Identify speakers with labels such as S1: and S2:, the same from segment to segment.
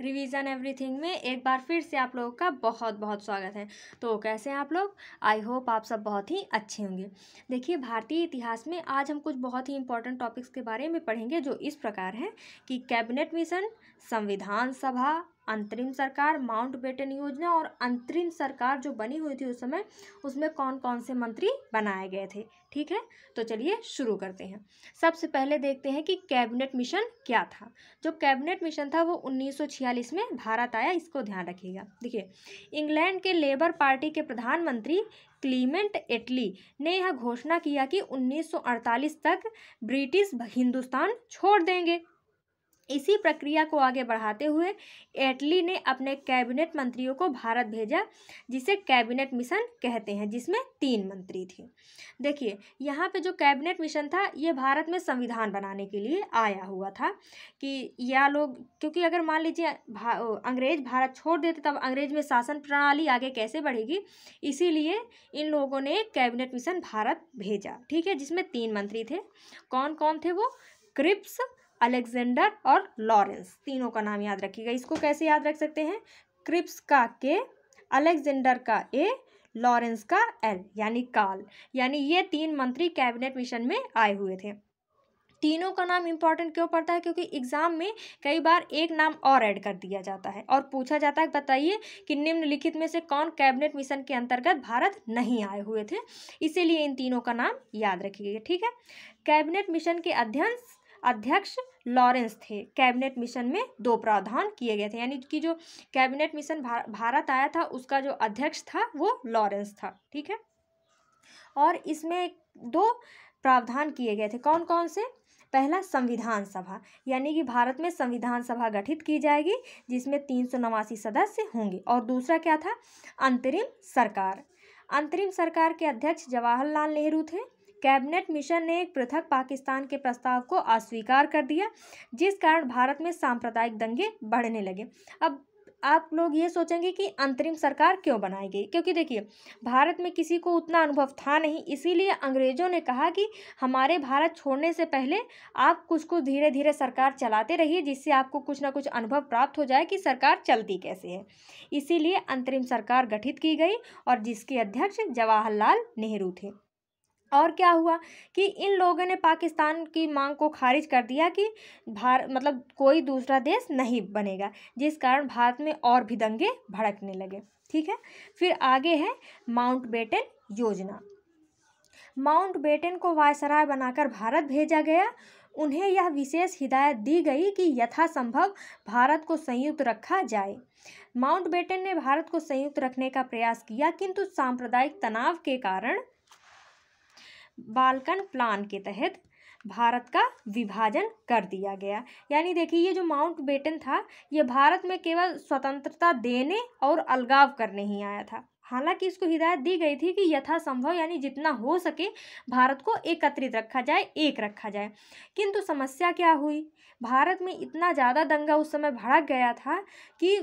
S1: revision everything में एक बार फिर से आप लोगों का बहुत बहुत स्वागत है तो कैसे हैं आप लोग आई होप आप सब बहुत ही अच्छे होंगे देखिए भारतीय इतिहास में आज हम कुछ बहुत ही इंपॉर्टेंट टॉपिक्स के बारे में पढ़ेंगे जो इस प्रकार हैं कि कैबिनेट मिशन संविधान सभा अंतरिम सरकार माउंट बेटन योजना और अंतरिम सरकार जो बनी हुई थी उस समय उसमें कौन कौन से मंत्री बनाए गए थे ठीक है तो चलिए शुरू करते हैं सबसे पहले देखते हैं कि कैबिनेट मिशन क्या था जो कैबिनेट मिशन था वो 1946 में भारत आया इसको ध्यान रखिएगा देखिए इंग्लैंड के लेबर पार्टी के प्रधानमंत्री क्लीमेंट एटली ने यह घोषणा किया कि 1948 तक ब्रिटिश हिंदुस्तान छोड़ देंगे इसी प्रक्रिया को आगे बढ़ाते हुए एटली ने अपने कैबिनेट मंत्रियों को भारत भेजा जिसे कैबिनेट मिशन कहते हैं जिसमें तीन मंत्री थे देखिए यहाँ पे जो कैबिनेट मिशन था ये भारत में संविधान बनाने के लिए आया हुआ था कि या लोग क्योंकि अगर मान लीजिए भा, अंग्रेज भारत छोड़ देते तब अंग्रेज में शासन प्रणाली आगे कैसे बढ़ेगी इसीलिए इन लोगों ने कैबिनेट मिशन भारत भेजा ठीक है जिसमें तीन मंत्री थे कौन कौन थे वो क्रिप्स अलेक्जेंडर और लॉरेंस तीनों का नाम याद रखिएगा इसको कैसे याद रख सकते हैं क्रिप्स का के अलेक्जेंडर का ए लॉरेंस का एल यानी काल यानी ये तीन मंत्री कैबिनेट मिशन में आए हुए थे तीनों का नाम इम्पॉर्टेंट क्यों पड़ता है क्योंकि एग्जाम में कई बार एक नाम और ऐड कर दिया जाता है और पूछा जाता है बताइए कि निम्नलिखित में से कौन कैबिनेट मिशन के अंतर्गत भारत नहीं आए हुए थे इसीलिए इन तीनों का नाम याद रखिएगा ठीक है कैबिनेट मिशन के अध्ययन अध्यक्ष लॉरेंस थे कैबिनेट मिशन में दो प्रावधान किए गए थे यानी कि जो कैबिनेट मिशन भारत आया था उसका जो अध्यक्ष था वो लॉरेंस था ठीक है और इसमें दो प्रावधान किए गए थे कौन कौन से पहला संविधान सभा यानी कि भारत में संविधान सभा गठित की जाएगी जिसमें तीन सौ नवासी सदस्य होंगे और दूसरा क्या था अंतरिम सरकार अंतरिम सरकार के अध्यक्ष जवाहरलाल नेहरू थे कैबिनेट मिशन ने एक पृथक पाकिस्तान के प्रस्ताव को अस्वीकार कर दिया जिस कारण भारत में सांप्रदायिक दंगे बढ़ने लगे अब आप लोग ये सोचेंगे कि अंतरिम सरकार क्यों बनाई गई क्योंकि देखिए भारत में किसी को उतना अनुभव था नहीं इसीलिए अंग्रेज़ों ने कहा कि हमारे भारत छोड़ने से पहले आप कुछ कुछ धीरे धीरे सरकार चलाते रहिए जिससे आपको कुछ ना कुछ अनुभव प्राप्त हो जाए कि सरकार चलती कैसे है इसीलिए अंतरिम सरकार गठित की गई और जिसके अध्यक्ष जवाहरलाल नेहरू थे और क्या हुआ कि इन लोगों ने पाकिस्तान की मांग को खारिज कर दिया कि भार मतलब कोई दूसरा देश नहीं बनेगा जिस कारण भारत में और भी दंगे भड़कने लगे ठीक है फिर आगे है माउंट बेटन योजना माउंट बेटन को वायसराय बनाकर भारत भेजा गया उन्हें यह विशेष हिदायत दी गई कि यथासंभव भारत को संयुक्त रखा जाए माउंट बेटन ने भारत को संयुक्त रखने का प्रयास किया किंतु सांप्रदायिक तनाव के कारण बालकन प्लान के तहत भारत का विभाजन कर दिया गया यानी देखिए ये जो माउंट बेटन था ये भारत में केवल स्वतंत्रता देने और अलगाव करने ही आया था हालांकि इसको हिदायत दी गई थी कि यथासंभव यानी जितना हो सके भारत को एकत्रित रखा जाए एक रखा जाए किंतु समस्या क्या हुई भारत में इतना ज़्यादा दंगा उस समय भड़क गया था कि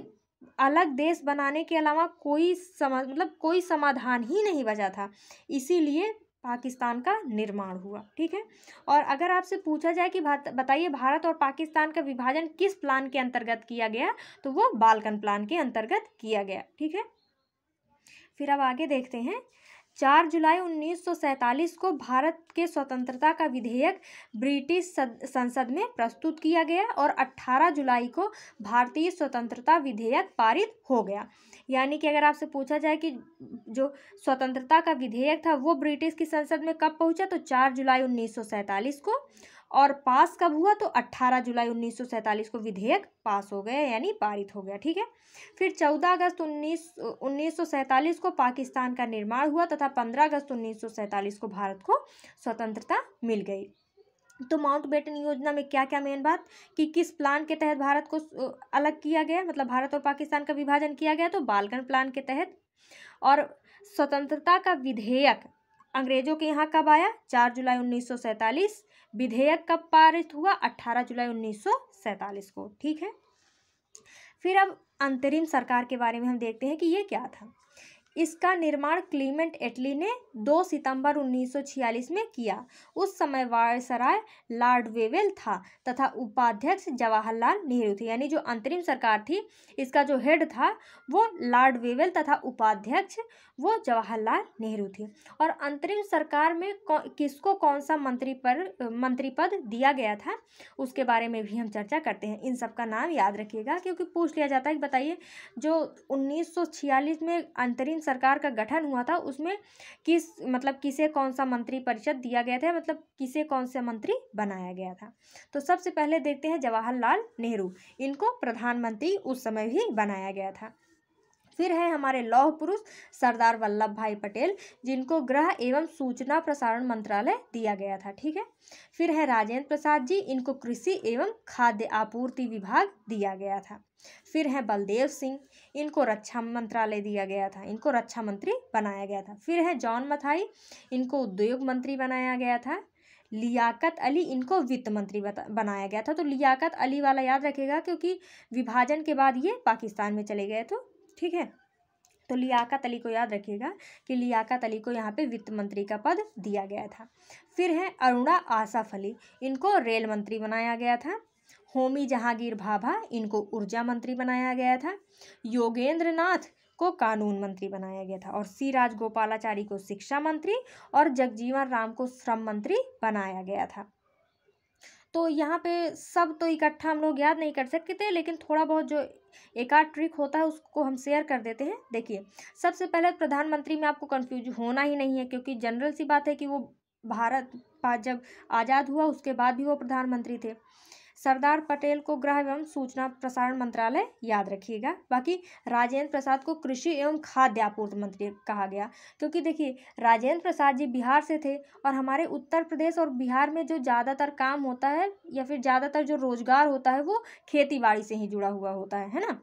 S1: अलग देश बनाने के अलावा कोई समा मतलब कोई समाधान ही नहीं बचा था इसीलिए पाकिस्तान का निर्माण हुआ ठीक है और अगर आपसे पूछा जाए कि बताइए भारत और पाकिस्तान का विभाजन किस प्लान के अंतर्गत किया गया तो वो बालकन प्लान के अंतर्गत किया गया ठीक है फिर अब आगे देखते हैं चार जुलाई उन्नीस को भारत के स्वतंत्रता का विधेयक ब्रिटिश संसद में प्रस्तुत किया गया और 18 जुलाई को भारतीय स्वतंत्रता विधेयक पारित हो गया यानी कि अगर आपसे पूछा जाए कि जो स्वतंत्रता का विधेयक था वो ब्रिटिश की संसद में कब पहुंचा तो 4 जुलाई उन्नीस को और पास कब हुआ तो 18 जुलाई 1947 को विधेयक पास हो गया यानी पारित हो गया ठीक है फिर 14 अगस्त 19 1947 को पाकिस्तान का निर्माण हुआ तथा 15 अगस्त 1947 को भारत को स्वतंत्रता मिल गई तो माउंट बेटन योजना में क्या क्या मेन बात कि किस प्लान के तहत भारत को अलग किया गया मतलब भारत और पाकिस्तान का विभाजन किया गया तो बालकन प्लान के तहत और स्वतंत्रता का विधेयक अंग्रेजों के यहाँ कब आया चार जुलाई उन्नीस विधेयक कब पारित हुआ 18 जुलाई उन्नीस को ठीक है फिर अब अंतरिम सरकार के बारे में हम देखते हैं कि ये क्या था इसका निर्माण क्लीमेंट एटली ने 2 सितंबर 1946 में किया उस समय वायसराय लॉर्ड वेवेल था तथा उपाध्यक्ष जवाहरलाल नेहरू थे यानी जो अंतरिम सरकार थी इसका जो हेड था वो लॉर्ड वेवेल तथा उपाध्यक्ष वो जवाहरलाल नेहरू थे और अंतरिम सरकार में किसको कौन सा मंत्री पर मंत्री पद दिया गया था उसके बारे में भी हम चर्चा करते हैं इन सब का नाम याद रखिएगा क्योंकि पूछ लिया जाता है कि बताइए जो उन्नीस में अंतरिम सरकार का गठन हुआ था उसमें किस मतलब किसे कौन सा मंत्री परिषद दिया गया था मतलब किसे कौन सा मंत्री बनाया गया था तो सबसे पहले देखते हैं जवाहरलाल नेहरू इनको प्रधानमंत्री उस समय भी बनाया गया था फिर है हमारे लौह पुरुष सरदार वल्लभ भाई पटेल जिनको गृह एवं सूचना प्रसारण मंत्रालय दिया गया था ठीक है फिर है राजेंद्र प्रसाद जी इनको कृषि एवं खाद्य आपूर्ति विभाग दिया गया था फिर हैं बलदेव सिंह इनको रक्षा मंत्रालय दिया गया था इनको रक्षा मंत्री बनाया गया था फिर है जॉन मथाई इनको उद्योग मंत्री बनाया गया था लियाकत अली इनको वित्त मंत्री बनाया गया था तो लियाकत अली वाला याद रखेगा क्योंकि विभाजन के बाद ये पाकिस्तान में चले गए तो ठीक है तो लियाकत अली को याद रखिएगा कि लियाकत अली को यहाँ पे वित्त मंत्री का पद दिया गया था फिर है अरुणा आसाफ अली इनको रेल मंत्री बनाया गया था होमी जहांगीर भाभा इनको ऊर्जा मंत्री बनाया गया था योगेंद्र नाथ को कानून मंत्री बनाया गया था और सी राजगोपालाचारी को शिक्षा मंत्री और जगजीवन राम को श्रम मंत्री बनाया गया था तो यहाँ पे सब तो इकट्ठा हम लोग याद नहीं कर सकते थे लेकिन थोड़ा बहुत जो एक आध ट्रिक होता है उसको हम शेयर कर देते हैं देखिए सबसे पहले प्रधानमंत्री में आपको कंफ्यूज होना ही नहीं है क्योंकि जनरल सी बात है कि वो भारत जब आज़ाद हुआ उसके बाद भी वो प्रधानमंत्री थे सरदार पटेल को गृह एवं सूचना प्रसारण मंत्रालय याद रखिएगा बाकी राजेंद्र प्रसाद को कृषि एवं खाद्य आपूर्ति मंत्री कहा गया क्योंकि देखिए राजेंद्र प्रसाद जी बिहार से थे और हमारे उत्तर प्रदेश और बिहार में जो ज़्यादातर काम होता है या फिर ज़्यादातर जो रोजगार होता है वो खेती बाड़ी से ही जुड़ा हुआ होता है है ना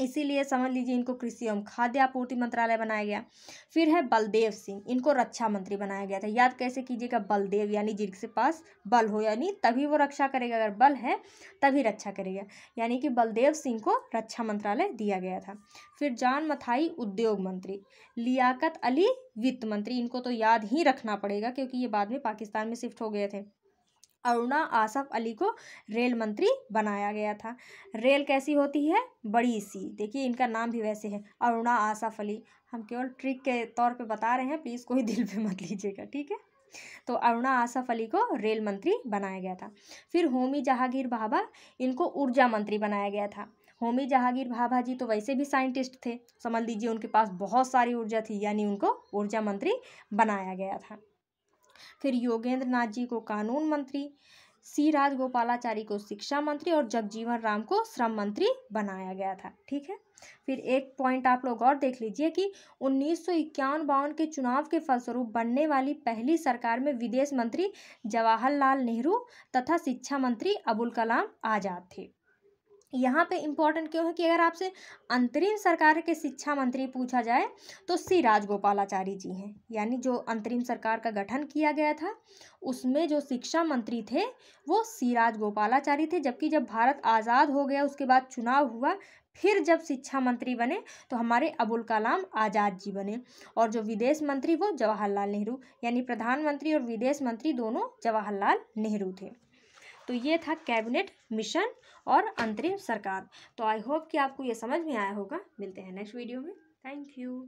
S1: इसीलिए समझ लीजिए इनको कृषि एवं खाद्य आपूर्ति मंत्रालय बनाया गया फिर है बलदेव सिंह इनको रक्षा मंत्री बनाया गया था याद कैसे कीजिएगा बलदेव यानी जिनके पास बल हो यानी तभी वो रक्षा करेगा अगर बल है तभी रक्षा करेगा यानी कि बलदेव सिंह को रक्षा मंत्रालय दिया गया था फिर जान मथाई उद्योग मंत्री लियाकत अली वित्त मंत्री इनको तो याद ही रखना पड़ेगा क्योंकि ये बाद में पाकिस्तान में शिफ्ट हो गए थे अरुणा आसफ अली को रेल मंत्री बनाया गया था रेल कैसी होती है बड़ी सी देखिए इनका नाम भी वैसे है अरुणा आसफ अली हम केवल ट्रिक के तौर पे बता रहे हैं प्लीज़ कोई दिल पे मत लीजिएगा ठीक है तो अरुणा आसफ अली को रेल मंत्री बनाया गया था फिर होमी जहांगीर भाभा इनको ऊर्जा मंत्री बनाया गया था होमी जहांगीर भाभा जी तो वैसे भी साइंटिस्ट थे समझ लीजिए उनके पास बहुत सारी ऊर्जा थी यानी उनको ऊर्जा मंत्री बनाया गया था फिर योगेंद्र नाथ जी को कानून मंत्री सी राजगोपालाचारी को शिक्षा मंत्री और जगजीवन राम को श्रम मंत्री बनाया गया था ठीक है फिर एक पॉइंट आप लोग और देख लीजिए कि उन्नीस सौ बावन के चुनाव के फलस्वरूप बनने वाली पहली सरकार में विदेश मंत्री जवाहरलाल नेहरू तथा शिक्षा मंत्री अबुल कलाम आज़ाद थे यहाँ पे इम्पॉर्टेंट क्यों है कि अगर आपसे अंतरिम सरकार के शिक्षा मंत्री पूछा जाए तो सी राजगोपालाचारी जी हैं यानी जो अंतरिम सरकार का गठन किया गया था उसमें जो शिक्षा मंत्री थे वो सी राजगोपालाचारी थे जबकि जब भारत आज़ाद हो गया उसके बाद चुनाव हुआ फिर जब शिक्षा मंत्री बने तो हमारे अबुल कलाम आज़ाद जी बने और जो विदेश मंत्री वो जवाहरलाल नेहरू यानी प्रधानमंत्री और विदेश मंत्री दोनों जवाहरलाल नेहरू थे तो ये था कैबिनेट मिशन और अंतरिम सरकार तो आई होप कि आपको ये समझ में आया होगा मिलते हैं नेक्स्ट वीडियो में थैंक यू